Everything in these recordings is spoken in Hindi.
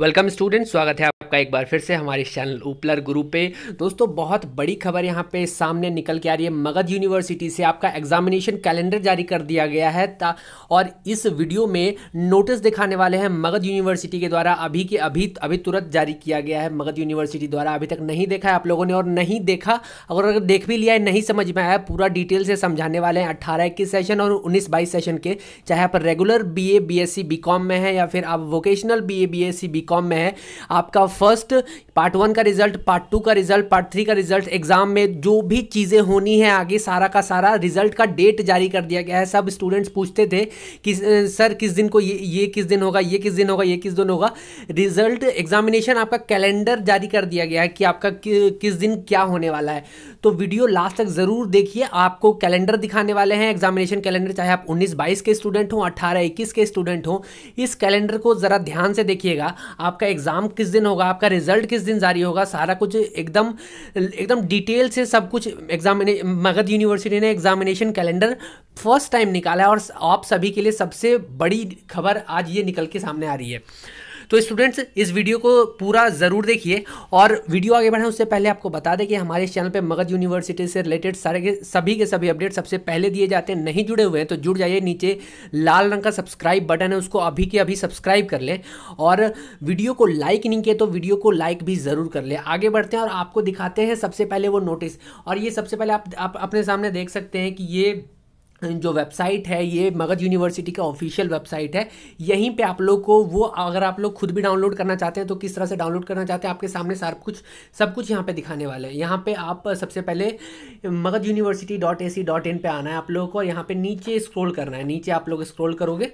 वेलकम स्टूडेंट स्वागत है आपका एक बार फिर से हमारे चैनल उपलर गुरु पे दोस्तों बहुत बड़ी खबर यहाँ पे सामने निकल के आ रही है मगध यूनिवर्सिटी से आपका एग्जामिनेशन कैलेंडर जारी कर दिया गया है ता और इस वीडियो में नोटिस दिखाने वाले हैं मगध यूनिवर्सिटी के द्वारा अभी के अभी अभी तुरंत जारी किया गया है मगध यूनिवर्सिटी द्वारा अभी तक नहीं देखा है आप लोगों ने और नहीं देखा और अगर देख भी लिया है नहीं समझ में आया पूरा डिटेल से समझाने वाले हैं अट्ठारह इक्कीस सेशन और उन्नीस बाईस सेशन के चाहे आप regular B A B S C B com में है या फिर आप vocational B A B S C B com में है आपका फर्स्ट पार्ट वन का रिजल्ट पार्ट टू का रिजल्ट पार्ट थ्री का रिजल्ट एग्जाम में जो भी चीज़ें होनी है आगे सारा का सारा रिजल्ट का डेट जारी कर दिया गया है सब स्टूडेंट्स पूछते थे कि सर किस दिन को ये ये किस दिन होगा ये किस दिन होगा ये किस दिन होगा रिजल्ट एग्जामिनेशन आपका कैलेंडर जारी कर दिया गया है कि आपका कि, किस दिन क्या होने वाला है तो वीडियो लास्ट तक ज़रूर देखिए आपको कैलेंडर दिखाने वाले हैं एग्जामिनेशन कैलेंडर चाहे आप उन्नीस बाईस के स्टूडेंट हों अठारह इक्कीस के स्टूडेंट हों इस कैलेंडर को ज़रा ध्यान से देखिएगा आपका एग्ज़ाम किस दिन होगा आपका रिजल्ट किस दिन जारी होगा सारा कुछ एकदम एकदम डिटेल से सब कुछ एग्जामिने मगध यूनिवर्सिटी ने एग्जामिनेशन कैलेंडर फर्स्ट टाइम निकाला है और आप सभी के लिए सबसे बड़ी खबर आज ये निकल के सामने आ रही है तो स्टूडेंट्स इस वीडियो को पूरा ज़रूर देखिए और वीडियो आगे बढ़ाएं उससे पहले आपको बता दें कि हमारे इस चैनल पर मगध यूनिवर्सिटी से रिलेटेड सारे के सभी के सभी अपडेट सबसे पहले दिए जाते हैं नहीं जुड़े हुए हैं तो जुड़ जाइए नीचे लाल रंग का सब्सक्राइब बटन है उसको अभी के अभी सब्सक्राइब कर लें और वीडियो को लाइक नहीं किया तो वीडियो को लाइक भी ज़रूर कर लें आगे बढ़ते हैं और आपको दिखाते हैं सबसे पहले वो नोटिस और ये सबसे पहले आप अपने सामने देख सकते हैं कि ये जो वेबसाइट है ये मगध यूनिवर्सिटी का ऑफिशियल वेबसाइट है यहीं पे आप लोग को वो अगर आप लोग खुद भी डाउनलोड करना चाहते हैं तो किस तरह से डाउनलोड करना चाहते हैं आपके सामने सार कुछ सब कुछ यहाँ पे दिखाने वाले हैं यहाँ पे आप सबसे पहले Magadh university dot A C dot in पर आना है आप लोगों को और यहाँ पर नीचे स्क्रोल करना है नीचे आप लोग स्क्रोल करोगे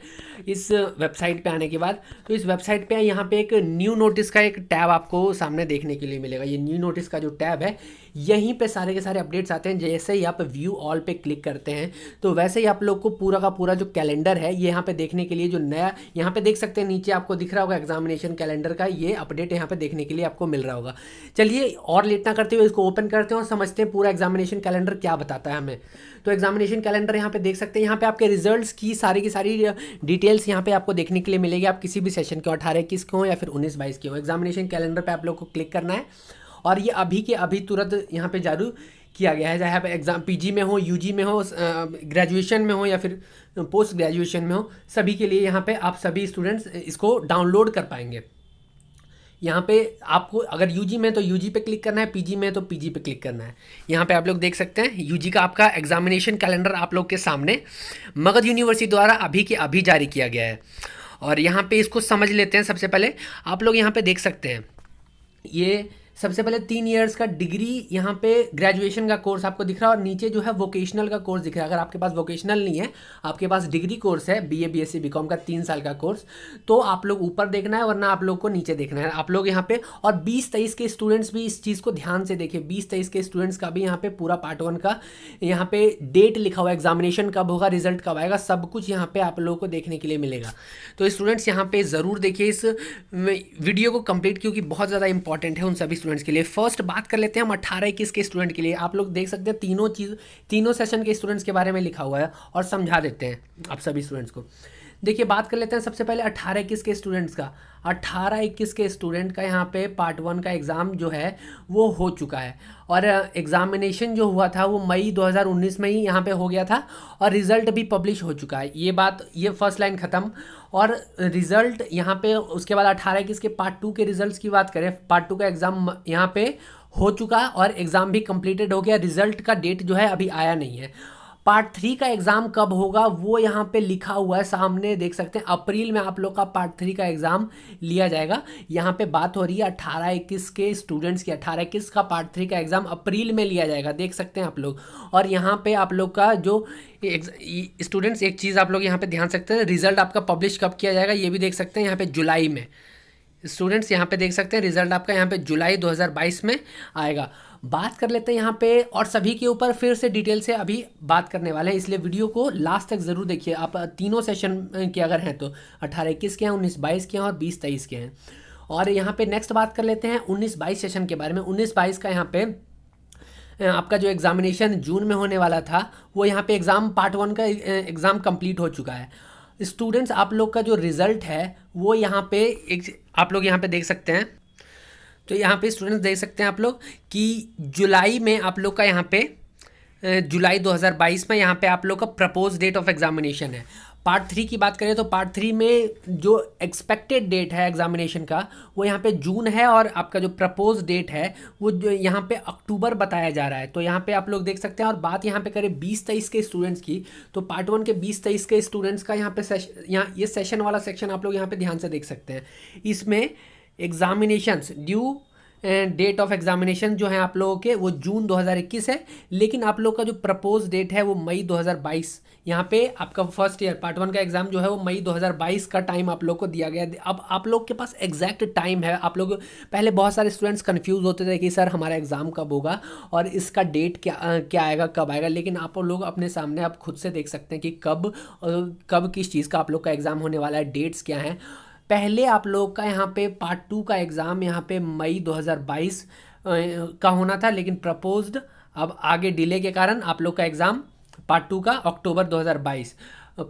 इस वेबसाइट पर आने के बाद तो इस वेबसाइट पर यहाँ पर एक न्यू नोटिस का एक टैब आपको सामने देखने के लिए मिलेगा ये न्यू नोटिस का जो टैब है यहीं पे सारे के सारे अपडेट्स आते हैं जैसे ही आप व्यू ऑल पे क्लिक करते हैं तो वैसे ही आप लोग को पूरा का पूरा जो कैलेंडर है ये यहाँ पे देखने के लिए जो नया यहाँ पे देख सकते हैं नीचे आपको दिख रहा होगा एग्जामिनेशन कैलेंडर का ये अपडेट यहाँ पे देखने के लिए आपको मिल रहा होगा चलिए और लेटना करते हुए इसको ओपन करते हैं और समझते हैं पूरा एग्जामिनेशन कैलेंडर क्या बताता है हमें तो एग्जामिनेशन कैलेंडर यहाँ पे देख सकते हैं यहाँ पे आपके रिजल्ट्स की सारी की सारी डिटेल्स यहाँ पे आपको देखने के लिए मिलेगी आप किसी भी सेशन के अठारह इक्कीस के हों या फिर उन्नीस बाईस के हों एग्जामिनेशन कैलेंडर पर आप लोग को क्लिक करना है और ये अभी के अभी तुरंत यहाँ पे जारू किया गया है चाहे आप एग्ज़ाम पीजी में हो यूजी में हो ग्रेजुएशन में हो या फिर पोस्ट ग्रेजुएशन में हो सभी के लिए यहाँ पे आप सभी स्टूडेंट्स इसको डाउनलोड कर पाएंगे यहाँ पे आपको अगर यूजी में तो यूजी पे क्लिक करना है पीजी में तो पीजी पे क्लिक करना है यहाँ पे आप लोग देख सकते हैं यूजी का आपका एग्जामिनेशन कैलेंडर आप लोग के सामने मगध यूनिवर्सिटी द्वारा अभी के अभी जारी किया गया है और यहाँ पे इसको समझ लेते हैं सबसे पहले आप लोग यहाँ पे देख सकते हैं ये सबसे पहले तीन ईयर्स का डिग्री यहाँ पे ग्रेजुएशन का कोर्स आपको दिख रहा है और नीचे जो है वोकेशनल का कोर्स दिख रहा है अगर आपके पास वोकेशनल नहीं है आपके पास डिग्री कोर्स है B A B S C B com का तीन साल का कोर्स तो आप लोग ऊपर देखना है वरना आप लोग को नीचे देखना है आप लोग यहाँ पे और बीस तेईस के स्टूडेंट्स भी इस चीज़ को ध्यान से देखें बीस तेईस के स्टूडेंट्स का भी यहाँ पे पूरा पार्ट वन का यहाँ पे डेट लिखा हुआ एग्जामिनेशन कब होगा रिजल्ट कब आएगा सब कुछ यहाँ पे आप लोगों को देखने के लिए मिलेगा तो स्टूडेंट्स यहाँ पे ज़रूर देखिए इस वीडियो को कंप्लीट क्योंकि बहुत ज़्यादा इंपॉर्टेंट है उन सभी स्टूडेंट्स के लिए फर्स्ट बात कर लेते हैं हम अट्ठारह इक्कीस के स्टूडेंट के लिए आप लोग देख सकते हैं तीनों चीज़ तीनों सेशन के स्टूडेंट्स के बारे में लिखा हुआ है और समझा देते हैं आप सभी स्टूडेंट्स को देखिए बात कर लेते हैं सबसे पहले अट्ठारह इक्कीस के स्टूडेंट्स का अट्ठारह इक्कीस के स्टूडेंट का यहाँ पे पार्ट वन का एग्ज़ाम जो है वो हो चुका है और एग्ज़ामिनेशन जो हुआ था वो मई 2019 में ही यहाँ पे हो गया था और रिज़ल्ट भी पब्लिश हो चुका है ये बात ये फर्स्ट लाइन ख़त्म और रिज़ल्ट यहाँ पे उसके बाद अट्ठारह इक्कीस के पार्ट टू के रिज़ल्ट की बात करें पार्ट टू का एग्ज़ाम यहाँ पे हो चुका और एग्ज़ाम भी कंप्लीटेड हो गया रिज़ल्ट का डेट जो है अभी आया नहीं है पार्ट थ्री का एग्ज़ाम कब होगा वो यहाँ पे लिखा हुआ है सामने देख सकते हैं अप्रैल में आप लोग का पार्ट थ्री का एग्ज़ाम लिया जाएगा यहाँ पे बात हो रही है अठारह इक्कीस के स्टूडेंट्स की अठारह इक्कीस का पार्ट थ्री का एग्ज़ाम अप्रैल में लिया जाएगा देख सकते हैं आप लोग और यहाँ पे आप लोग का जो स्टूडेंट्स एक चीज़ आप लोग यहाँ पर ध्यान सकते हैं रिजल्ट आपका पब्लिश कब किया जाएगा ये भी देख सकते हैं यहाँ पर जुलाई में स्टूडेंट्स यहाँ पे देख सकते हैं रिजल्ट आपका यहाँ पे जुलाई 2022 में आएगा बात कर लेते हैं यहाँ पे और सभी के ऊपर फिर से डिटेल से अभी बात करने वाले हैं इसलिए वीडियो को लास्ट तक ज़रूर देखिए आप तीनों सेशन के अगर हैं तो अट्ठारह इक्कीस के हैं उन्नीस बाईस के हैं और बीस तेईस के हैं और यहाँ पे नेक्स्ट बात कर लेते हैं उन्नीस बाईस सेशन के बारे में उन्नीस बाईस का यहाँ पे आपका जो एग्ज़ामिनेशन जून में होने वाला था वो यहाँ पे एग्ज़ाम पार्ट वन का एग्ज़ाम कंप्लीट हो चुका है स्टूडेंट्स आप लोग का जो रिज़ल्ट है वो यहाँ पे एक आप लोग यहाँ पे देख सकते हैं तो यहाँ पे स्टूडेंट्स देख सकते हैं आप लोग कि जुलाई में आप लोग का यहाँ पे जुलाई 2022 में यहाँ पे आप लोग का प्रपोज डेट ऑफ एग्जामिनेशन है पार्ट थ्री की बात करें तो पार्ट थ्री में जो एक्सपेक्टेड डेट है एग्जामिनेशन का वो यहाँ पे जून है और आपका जो प्रपोज डेट है वो जो यहाँ पे अक्टूबर बताया जा रहा है तो यहाँ पे आप लोग देख सकते हैं और बात यहाँ पे करें बीस तेईस के स्टूडेंट्स की तो पार्ट वन के बीस तेईस के स्टूडेंट्स का यहाँ पे सेशन यहाँ ये सेशन वाला सेक्शन आप लोग यहाँ पर ध्यान से देख सकते हैं इसमें examinations due date of examination जो है आप लोगों के वो जून 2021 है लेकिन आप लोग का जो प्रपोज डेट है वो मई 2022 यहाँ पे आपका फर्स्ट ईयर पार्ट वन का एग्ज़ाम जो है वो मई 2022 का टाइम आप लोग को दिया गया अब आप लोग के पास एग्जैक्ट टाइम है आप लोग पहले बहुत सारे स्टूडेंट्स कन्फ्यूज होते थे कि सर हमारा एग्ज़ाम कब होगा और इसका डेट क्या क्या आएगा कब आएगा लेकिन आप लोग अपने सामने आप खुद से देख सकते हैं कि कब कब किस चीज़ का आप लोग का एग्ज़ाम होने वाला है डेट्स क्या हैं पहले आप लोग का यहाँ पे पार्ट टू का एग्ज़ाम यहाँ पे मई 2022 का होना था लेकिन प्रपोज्ड अब आगे डिले के कारण आप लोग का एग्ज़ाम पार्ट टू का अक्टूबर 2022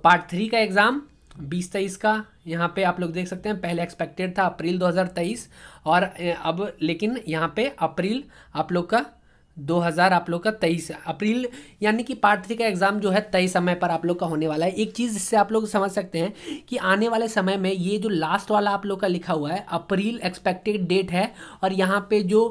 पार्ट थ्री का एग्ज़ाम बीस तेईस का यहाँ पे आप लोग देख सकते हैं पहले एक्सपेक्टेड था अप्रैल 2023 और अब लेकिन यहाँ पे अप्रैल आप लोग का 2000 आप लोग का तेईस अप्रैल यानी कि पार्ट थ्री का एग्ज़ाम जो है तय समय पर आप लोग का होने वाला है एक चीज़ इससे आप लोग समझ सकते हैं कि आने वाले समय में ये जो लास्ट वाला आप लोग का लिखा हुआ है अप्रैल एक्सपेक्टेड डेट है और यहाँ पे जो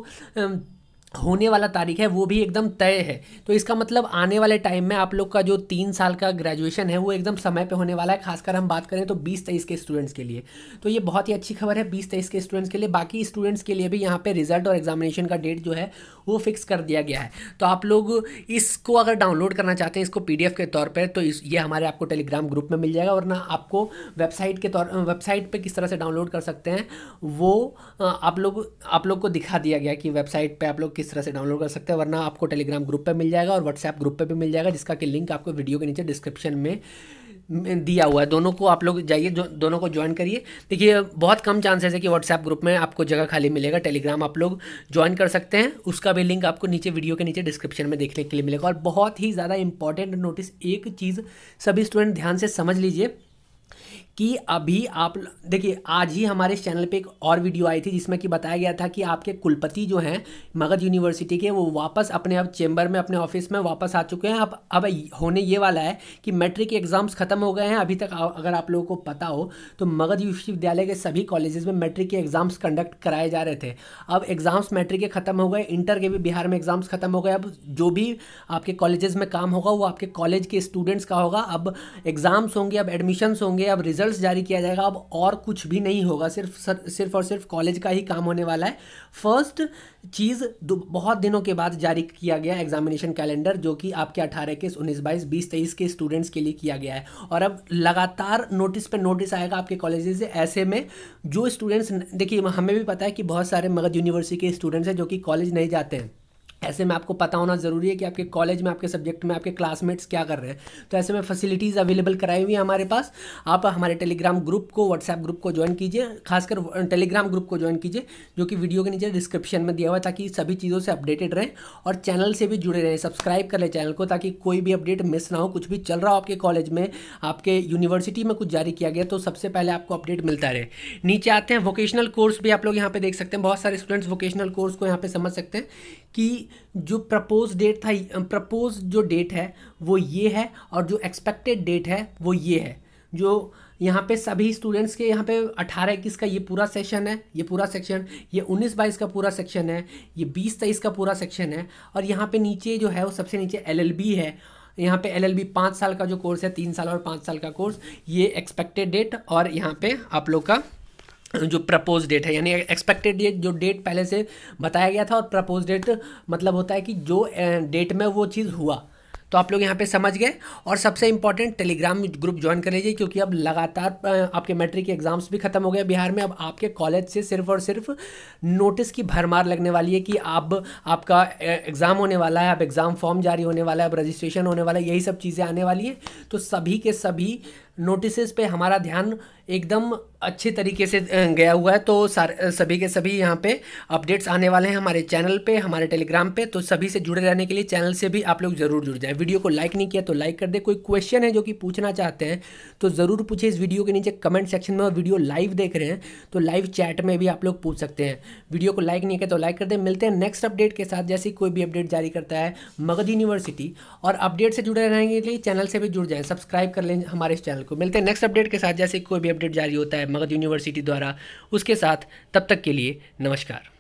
होने वाला तारीख है वो भी एकदम तय है तो इसका मतलब आने वाले टाइम में आप लोग का जो तीन साल का ग्रेजुएशन है वो एकदम समय पे होने वाला है खासकर हम बात करें तो बीस तेईस के स्टूडेंट्स के लिए तो ये बहुत ही अच्छी खबर है बीस तेईस के स्टूडेंट्स के लिए बाकी स्टूडेंट्स के लिए भी यहाँ पर रिजल्ट और एग्जामिनेशन का डेट जो है वो फिक्स कर दिया गया है तो आप लोग इसको अगर डाउनलोड करना चाहते हैं इसको पी के तौर पर तो इस, ये हमारे आपको टेलीग्राम ग्रुप में मिल जाएगा वरना आपको वेबसाइट के तौर वेबसाइट पर किस तरह से डाउनलोड कर सकते हैं वो आप लोग आप लोग को दिखा दिया गया कि वेबसाइट पर आप लोग किस किस तरह से डाउनलोड कर सकते हैं वरना आपको टेलीग्राम ग्रुप पर मिल जाएगा और व्हाट्सएप ग्रुप पर भी मिल जाएगा जिसका कि लिंक आपको वीडियो के नीचे डिस्क्रिप्शन में दिया हुआ है दोनों को आप लोग जाइए दोनों को ज्वाइन करिए देखिए बहुत कम चांसेस है कि व्हाट्सएप ग्रुप में आपको जगह खाली मिलेगा टेलीग्राम आप लोग ज्वाइन कर सकते हैं उसका भी लिंक आपको नीचे वीडियो के नीचे डिस्क्रिप्शन में देखने के लिए मिलेगा और बहुत ही ज़्यादा इंपॉर्टेंट नोटिस एक चीज़ सभी स्टूडेंट ध्यान से समझ लीजिए कि अभी आप देखिए आज ही हमारे चैनल पे एक और वीडियो आई थी जिसमें कि बताया गया था कि आपके कुलपति जो हैं मगध यूनिवर्सिटी के वो वापस अपने अब चैम्बर में अपने ऑफिस में वापस आ चुके हैं अब अब होने ये वाला है कि मैट्रिक एग्ज़ाम्स ख़त्म हो गए हैं अभी तक अगर आप लोगों को पता हो तो मगध विश्वविद्यालय के सभी कॉलेजेस में मैट्रिक के एग्ज़ाम्स कंडक्ट कराए जा रहे थे अब एग्ज़ाम्स मैट्रिक के ख़त्म हो गए इंटर के भी बिहार में एग्ज़ाम्स ख़त्म हो गए अब जो भी आपके कॉलेजेस में काम होगा वो आपके कॉलेज के स्टूडेंट्स का होगा अब एग्ज़ाम्स होंगे अब एडमिशन्स होंगे अब रिजल्ट रिजल्ट्स जारी किया जाएगा अब और कुछ भी नहीं होगा सिर्फ सर, सिर्फ और सिर्फ कॉलेज का ही काम होने वाला है फर्स्ट चीज़ बहुत दिनों के बाद जारी किया गया एग्जामिनेशन कैलेंडर जो कि आपके अठारह इक्कीस उन्नीस बाईस बीस तेईस के स्टूडेंट्स के लिए किया गया है और अब लगातार नोटिस पे नोटिस आएगा आपके कॉलेज से ऐसे में जो स्टूडेंट्स देखिए हमें भी पता है कि बहुत सारे मगध यूनिवर्सिटी के स्टूडेंट्स हैं जो कि कॉलेज नहीं जाते हैं ऐसे में आपको पता होना ज़रूरी है कि आपके कॉलेज में आपके सब्जेक्ट में आपके क्लासमेट्स क्या कर रहे हैं तो ऐसे में फैसिलिटीज़ अवेलेबल कराई हुई है हमारे पास आप हमारे टेलीग्राम ग्रुप को व्हाट्सएप ग्रुप को ज्वाइन कीजिए खासकर टेलीग्राम ग्रुप को ज्वाइन कीजिए जो कि वीडियो के नीचे डिस्क्रिप्शन में दिया हुआ है ताकि सभी चीज़ों से अपडेटेड रहें और चैनल से भी जुड़े रहें सब्सक्राइब कर लें चैनल को ताकि कोई भी अपडेट मिस ना हो कुछ भी चल रहा हो आपके कॉलेज में आपके यूनिवर्सिटी में कुछ जारी किया गया तो सबसे पहले आपको अपडेट मिलता रहे नीचे आते हैं वोकेशनल कोर्स भी आप लोग यहाँ पे देख सकते हैं बहुत सारे स्टूडेंट्स वोकेशनल कोर्स को यहाँ पे समझ सकते हैं कि जो प्रपोज डेट था प्रपोज जो डेट है वो ये है और जो एक्सपेक्टेड डेट है वो ये है जो यहाँ पे सभी स्टूडेंट्स के यहाँ पे 18 इक्कीस का ये पूरा सेशन है ये पूरा सेक्शन ये उन्नीस बाईस का पूरा सेक्शन है ये बीस तेईस का पूरा सेक्शन है और यहाँ पे नीचे जो है वो सबसे नीचे एलएलबी है यहाँ पे एलएलबी पाँच साल का जो कोर्स है तीन साल और पाँच साल का कोर्स ये एक्सपेक्टेड डेट और यहाँ पे आप लोग का जो प्रपोज डेट है यानी एक्सपेक्टेड डेट जो डेट पहले से बताया गया था और प्रपोज डेट मतलब होता है कि जो डेट में वो चीज़ हुआ तो आप लोग यहाँ पे समझ गए और सबसे इंपॉर्टेंट टेलीग्राम ग्रुप ज्वाइन कर लीजिए क्योंकि अब लगातार आपके मैट्रिक के एग्जाम्स भी खत्म हो गए बिहार में अब आपके कॉलेज से सिर्फ और सिर्फ नोटिस की भरमार लगने वाली है कि आप आपका एग्ज़ाम होने वाला है अब एग्ज़ाम फॉर्म जारी होने वाला है अब रजिस्ट्रेशन होने वाला है यही सब चीज़ें आने वाली हैं तो सभी के सभी नोटिस पे हमारा ध्यान एकदम अच्छे तरीके से गया हुआ है तो सारे सभी के सभी यहाँ पे अपडेट्स आने वाले हैं हमारे चैनल पे हमारे टेलीग्राम पे तो सभी से जुड़े रहने के लिए चैनल से भी आप लोग ज़रूर जुड़ जाएं वीडियो को लाइक नहीं किया तो लाइक कर दे कोई क्वेश्चन है जो कि पूछना चाहते हैं तो ज़रूर पूछे इस वीडियो के नीचे कमेंट सेक्शन में और वीडियो लाइव देख रहे हैं तो लाइव चैट में भी आप लोग पूछ सकते हैं वीडियो को लाइक नहीं किया तो लाइक कर दे मिलते हैं नेक्स्ट अपडेट के साथ जैसे कोई भी अपडेट जारी करता है मगध यूनिवर्सिटी और अपडेट से जुड़े रहने के लिए चैनल से भी जुड़ जाएँ सब्सक्राइब कर लें हमारे इस चैनल को मिलते हैं नेक्स्ट अपडेट के साथ जैसे कोई भी अपडेट जारी होता है मगध यूनिवर्सिटी द्वारा उसके साथ तब तक के लिए नमस्कार